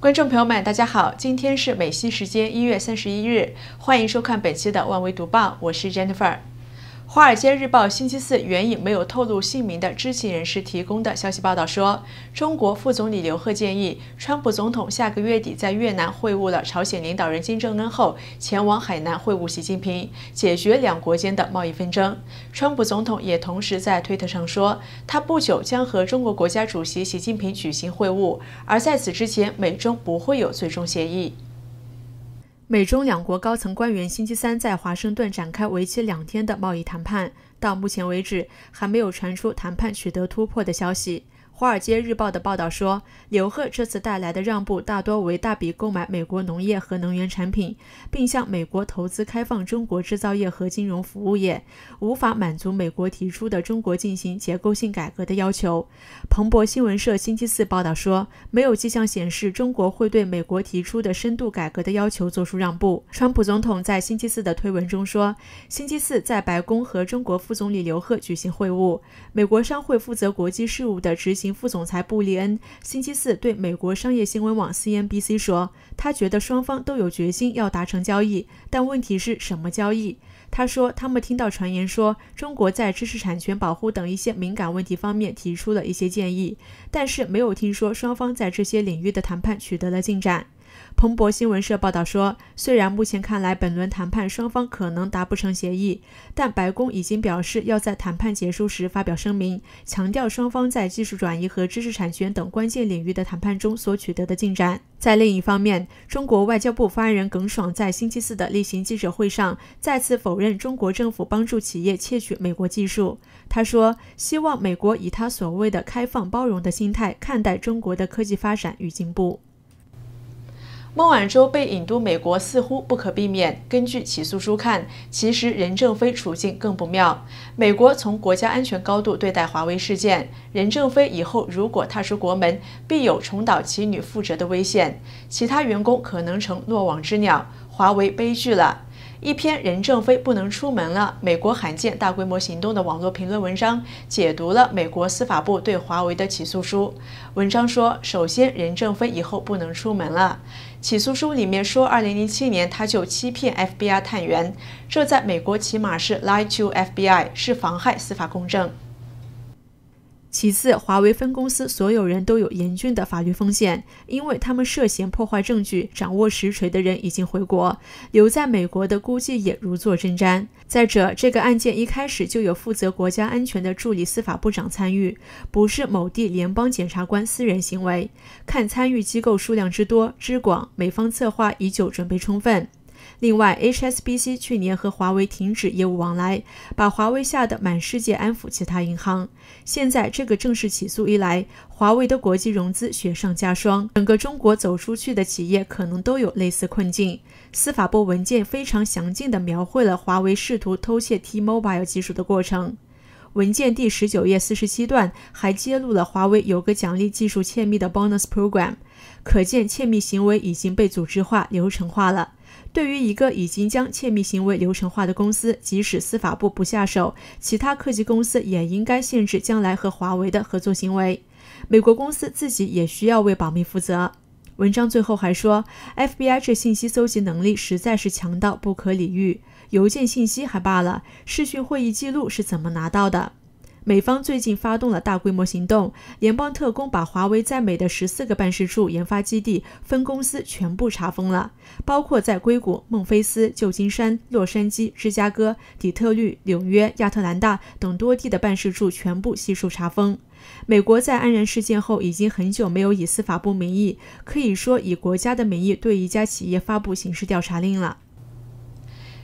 观众朋友们，大家好！今天是美西时间一月三十一日，欢迎收看本期的《万维读报》，我是 Jennifer。《华尔街日报》星期四援引没有透露姓名的知情人士提供的消息报道说，中国副总理刘鹤建议，川普总统下个月底在越南会晤了朝鲜领导人金正恩后，前往海南会晤习近平，解决两国间的贸易纷争。川普总统也同时在推特上说，他不久将和中国国家主席习近平举行会晤，而在此之前，美中不会有最终协议。美中两国高层官员星期三在华盛顿展开为期两天的贸易谈判，到目前为止还没有传出谈判取得突破的消息。《华尔街日报》的报道说，刘鹤这次带来的让步大多为大笔购买美国农业和能源产品，并向美国投资开放中国制造业和金融服务业，无法满足美国提出的中国进行结构性改革的要求。彭博新闻社星期四报道说，没有迹象显示中国会对美国提出的深度改革的要求做出让步。川普总统在星期四的推文中说，星期四在白宫和中国副总理刘鹤举行会晤。美国商会负责国际事务的执行。副总裁布利恩星期四对美国商业新闻网 CNBC 说，他觉得双方都有决心要达成交易，但问题是什么交易？他说，他们听到传言说中国在知识产权保护等一些敏感问题方面提出了一些建议，但是没有听说双方在这些领域的谈判取得了进展。彭博新闻社报道说，虽然目前看来本轮谈判双方可能达不成协议，但白宫已经表示要在谈判结束时发表声明，强调双方在技术转移和知识产权等关键领域的谈判中所取得的进展。在另一方面，中国外交部发言人耿爽在星期四的例行记者会上再次否认中国政府帮助企业窃取美国技术。他说：“希望美国以他所谓的开放包容的心态看待中国的科技发展与进步。”孟晚舟被引渡美国似乎不可避免。根据起诉书看，其实任正非处境更不妙。美国从国家安全高度对待华为事件，任正非以后如果踏出国门，必有重蹈其女覆辙的危险。其他员工可能成落网之鸟，华为悲剧了。一篇任正非不能出门了，美国罕见大规模行动的网络评论文章，解读了美国司法部对华为的起诉书。文章说，首先任正非以后不能出门了。起诉书里面说，二零零七年他就欺骗 FBI 探员，这在美国起码是 lie to FBI，是妨害司法公正。其次，华为分公司所有人都有严峻的法律风险，因为他们涉嫌破坏证据。掌握实锤的人已经回国，留在美国的估计也如坐针毡。再者，这个案件一开始就有负责国家安全的助理司法部长参与，不是某地联邦检察官私人行为。看参与机构数量之多之广，美方策划已久，准备充分。另外，HSBC 去年和华为停止业务往来，把华为吓得满世界安抚其他银行。现在这个正式起诉一来，华为的国际融资雪上加霜，整个中国走出去的企业可能都有类似困境。司法部文件非常详尽地描绘了华为试图偷窃 T-Mobile 技术的过程。文件第十九页四十七段还揭露了华为有个奖励技术窃密的 bonus program，可见窃密行为已经被组织化、流程化了。对于一个已经将窃密行为流程化的公司，即使司法部不下手，其他科技公司也应该限制将来和华为的合作行为。美国公司自己也需要为保密负责。文章最后还说，FBI 这信息搜集能力实在是强到不可理喻，邮件信息还罢了，视讯会议记录是怎么拿到的？美方最近发动了大规模行动，联邦特工把华为在美的十四个办事处、研发基地、分公司全部查封了，包括在硅谷、孟菲斯、旧金山、洛杉矶、芝加哥、底特律、纽约、亚特兰大等多地的办事处全部悉数查封。美国在安然事件后已经很久没有以司法部名义，可以说以国家的名义对一家企业发布刑事调查令了。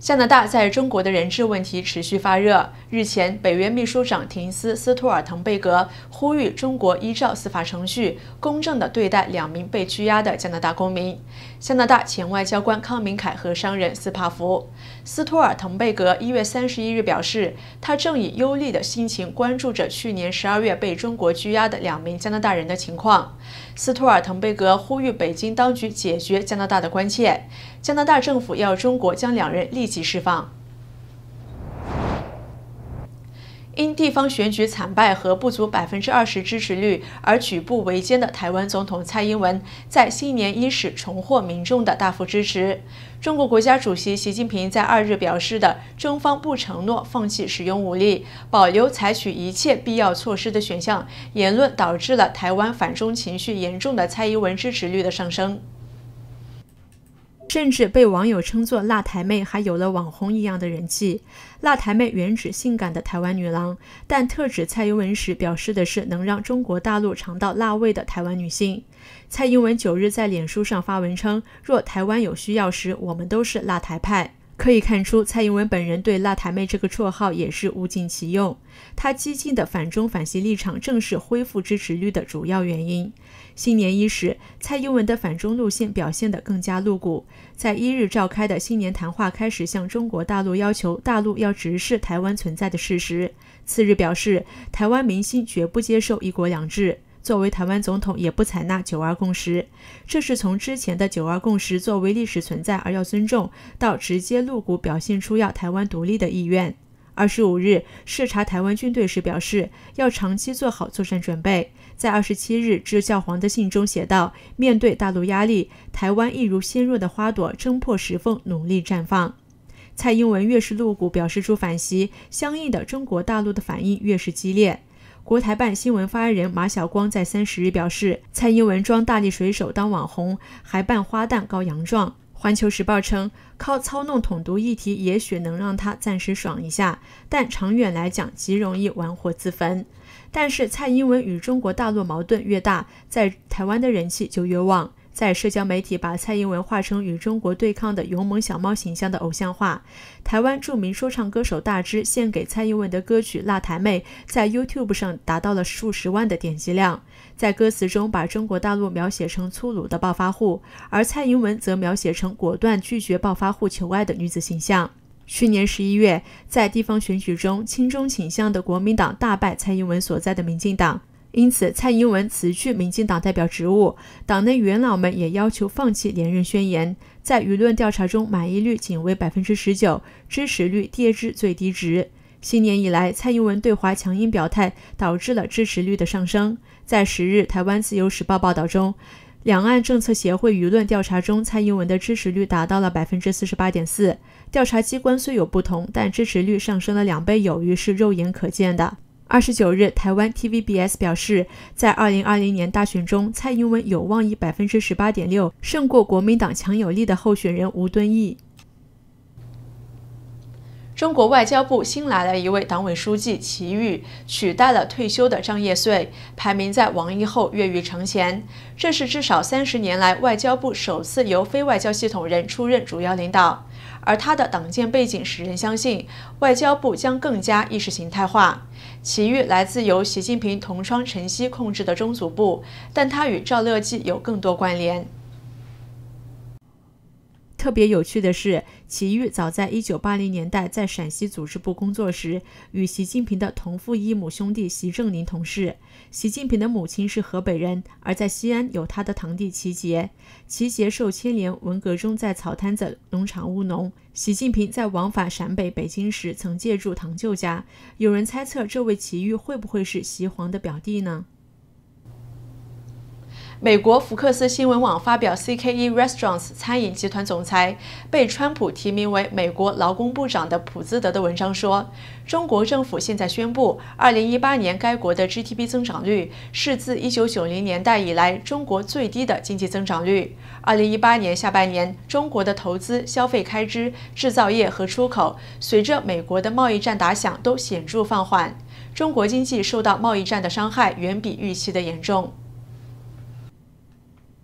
加拿大在中国的人质问题持续发热。日前，北约秘书长廷斯·斯托尔滕贝格呼吁中国依照司法程序公正地对待两名被拘押的加拿大公民——加拿大前外交官康明凯和商人斯帕福。斯托尔滕贝格一月三十一日表示，他正以忧虑的心情关注着去年十二月被中国拘押的两名加拿大人的情况。斯托尔滕贝格呼吁北京当局解决加拿大的关切。加拿大政府要中国将两人立即释放。因地方选举惨败和不足百分之二十支持率而举步维艰的台湾总统蔡英文，在新年伊始重获民众的大幅支持。中国国家主席习近平在二日表示的“中方不承诺放弃使用武力，保留采取一切必要措施的选项”言论，导致了台湾反中情绪严重的蔡英文支持率的上升。甚至被网友称作“辣台妹”，还有了网红一样的人气。辣台妹原指性感的台湾女郎，但特指蔡英文时表示的是能让中国大陆尝到辣味的台湾女性。蔡英文九日在脸书上发文称：“若台湾有需要时，我们都是辣台派。”可以看出，蔡英文本人对“辣台妹”这个绰号也是物尽其用。她激进的反中反西立场，正是恢复支持率的主要原因。新年伊始，蔡英文的反中路线表现得更加露骨。在一日召开的新年谈话开始向中国大陆要求，大陆要直视台湾存在的事实。次日表示，台湾明星绝不接受一国两制。作为台湾总统，也不采纳“九二共识”，这是从之前的“九二共识”作为历史存在而要尊重，到直接露骨表现出要台湾独立的意愿。二十五日视察台湾军队时表示，要长期做好作战准备。在二十七日致教皇的信中写道：“面对大陆压力，台湾一如纤弱的花朵，争破石缝，努力绽放。”蔡英文越是露骨表示出反袭，相应的中国大陆的反应越是激烈。国台办新闻发言人马晓光在三十日表示，蔡英文装大力水手当网红，还扮花旦告洋状。环球时报》称，靠操弄统独议题，也许能让他暂时爽一下，但长远来讲，极容易玩火自焚。但是，蔡英文与中国大陆矛盾越大，在台湾的人气就越旺。在社交媒体把蔡英文画成与中国对抗的勇猛小猫形象的偶像化。台湾著名说唱歌手大芝献给蔡英文的歌曲《辣台妹》在 YouTube 上达到了数十万的点击量。在歌词中，把中国大陆描写成粗鲁的暴发户，而蔡英文则描写成果断拒绝暴发户求爱的女子形象。去年十一月，在地方选举中，亲中倾向的国民党大败蔡英文所在的民进党。因此，蔡英文辞去民进党代表职务，党内元老们也要求放弃连任宣言。在舆论调查中，满意率仅为百分之十九，支持率跌至最低值。新年以来，蔡英文对华强硬表态，导致了支持率的上升。在十日《台湾自由时报》报道中，两岸政策协会舆论调查中，蔡英文的支持率达到了百分之四十八点四。调查机关虽有不同，但支持率上升了两倍有余，是肉眼可见的。二十九日，台湾 TVBS 表示，在二零二零年大选中，蔡英文有望以百分之十八点六胜过国民党强有力的候选人吴敦义。中国外交部新来了一位党委书记齐玉，取代了退休的张业遂，排名在王毅后跃狱成前。这是至少三十年来外交部首次由非外交系统人出任主要领导。而他的党建背景使人相信，外交部将更加意识形态化。其遇来自由习近平同窗陈希控制的中组部，但他与赵乐际有更多关联。特别有趣的是，齐豫早在一九八零年代在陕西组织部工作时，与习近平的同父异母兄弟习正林同事。习近平的母亲是河北人，而在西安有他的堂弟齐杰。齐杰受牵连，文革中在草滩子农场务农。习近平在往返陕北、北京时曾借住堂舅家。有人猜测，这位齐豫会不会是习黄的表弟呢？美国福克斯新闻网发表 CKE Restaurants 餐饮集团总裁被川普提名为美国劳工部长的普兹德的文章说，中国政府现在宣布，二零一八年该国的 GDP 增长率是自一九九零年代以来中国最低的经济增长率。二零一八年下半年，中国的投资、消费开支、制造业和出口，随着美国的贸易战打响，都显著放缓。中国经济受到贸易战的伤害远比预期的严重。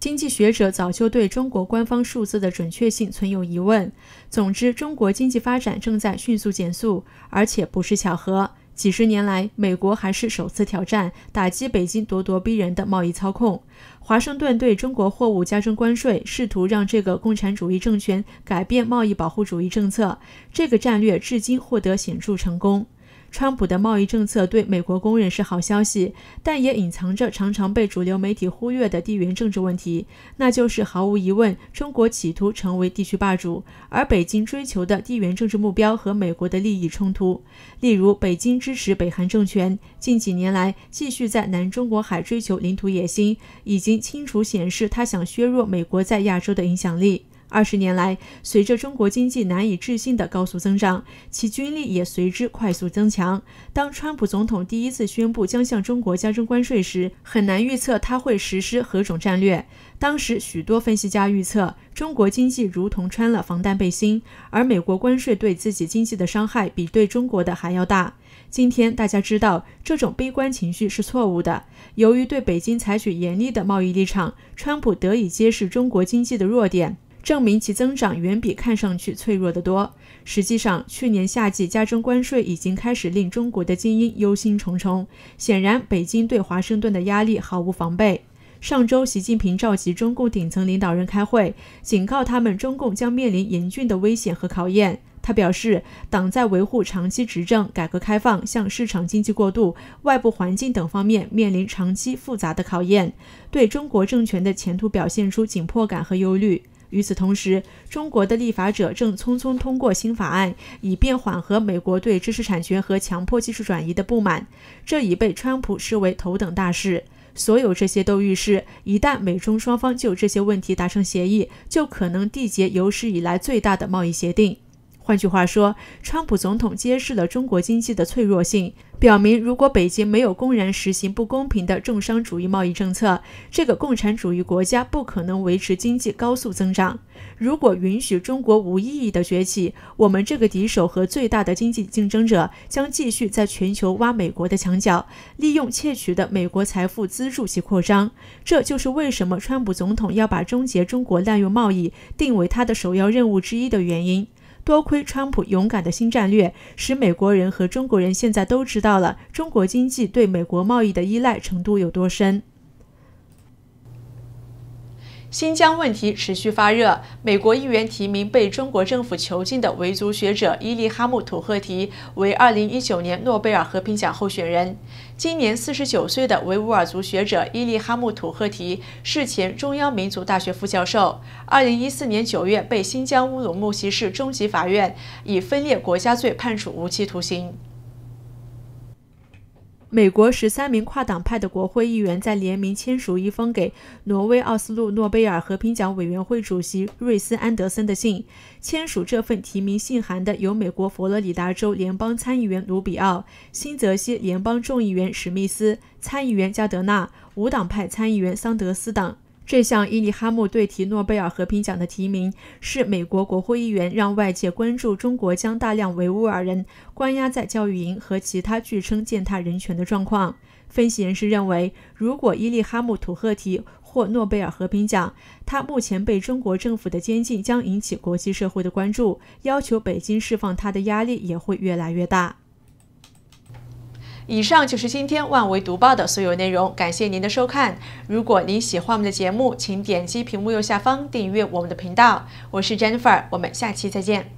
经济学者早就对中国官方数字的准确性存有疑问。总之，中国经济发展正在迅速减速，而且不是巧合。几十年来，美国还是首次挑战打击北京咄咄逼人的贸易操控。华盛顿对中国货物加征关税，试图让这个共产主义政权改变贸易保护主义政策。这个战略至今获得显著成功。川普的贸易政策对美国工人是好消息，但也隐藏着常常被主流媒体忽略的地缘政治问题，那就是毫无疑问，中国企图成为地区霸主，而北京追求的地缘政治目标和美国的利益冲突。例如，北京支持北韩政权，近几年来继续在南中国海追求领土野心，已经清楚显示他想削弱美国在亚洲的影响力。二十年来，随着中国经济难以置信的高速增长，其军力也随之快速增强。当川普总统第一次宣布将向中国加征关税时，很难预测他会实施何种战略。当时，许多分析家预测中国经济如同穿了防弹背心，而美国关税对自己经济的伤害比对中国的还要大。今天，大家知道这种悲观情绪是错误的。由于对北京采取严厉的贸易立场，川普得以揭示中国经济的弱点。证明其增长远比看上去脆弱得多。实际上，去年夏季加征关税已经开始令中国的精英忧心忡忡。显然，北京对华盛顿的压力毫无防备。上周，习近平召集中共顶层领导人开会，警告他们，中共将面临严峻的危险和考验。他表示，党在维护长期执政、改革开放、向市场经济过渡、外部环境等方面面临长期复杂的考验，对中国政权的前途表现出紧迫感和忧虑。与此同时，中国的立法者正匆匆通过新法案，以便缓和美国对知识产权和强迫技术转移的不满。这已被川普视为头等大事。所有这些都预示，一旦美中双方就这些问题达成协议，就可能缔结有史以来最大的贸易协定。换句话说，川普总统揭示了中国经济的脆弱性，表明如果北京没有公然实行不公平的重商主义贸易政策，这个共产主义国家不可能维持经济高速增长。如果允许中国无意义的崛起，我们这个敌手和最大的经济竞争者将继续在全球挖美国的墙角，利用窃取的美国财富资助其扩张。这就是为什么川普总统要把终结中国滥用贸易定为他的首要任务之一的原因。多亏川普勇敢的新战略，使美国人和中国人现在都知道了中国经济对美国贸易的依赖程度有多深。新疆问题持续发热，美国议员提名被中国政府囚禁的维族学者伊利哈木土赫提为2019年诺贝尔和平奖候选人。今年49岁的维吾尔族学者伊利哈木土赫提是前中央民族大学副教授，2014年9月被新疆乌鲁木齐市中级法院以分裂国家罪判处无期徒刑。美国十三名跨党派的国会议员在联名签署一封给挪威奥斯陆诺贝尔和平奖委员会主席瑞斯安德森的信。签署这份提名信函的有美国佛罗里达州联邦参议员卢比奥、新泽西联邦众议员史密斯、参议员加德纳、无党派参议员桑德斯等。这项伊利哈木对提诺贝尔和平奖的提名，是美国国会议员让外界关注中国将大量维吾尔人关押在教育营和其他据称践踏人权的状况。分析人士认为，如果伊利哈木土赫提获诺贝尔和平奖，他目前被中国政府的监禁将引起国际社会的关注，要求北京释放他的压力也会越来越大。以上就是今天万维读报的所有内容，感谢您的收看。如果您喜欢我们的节目，请点击屏幕右下方订阅我们的频道。我是 Jennifer，我们下期再见。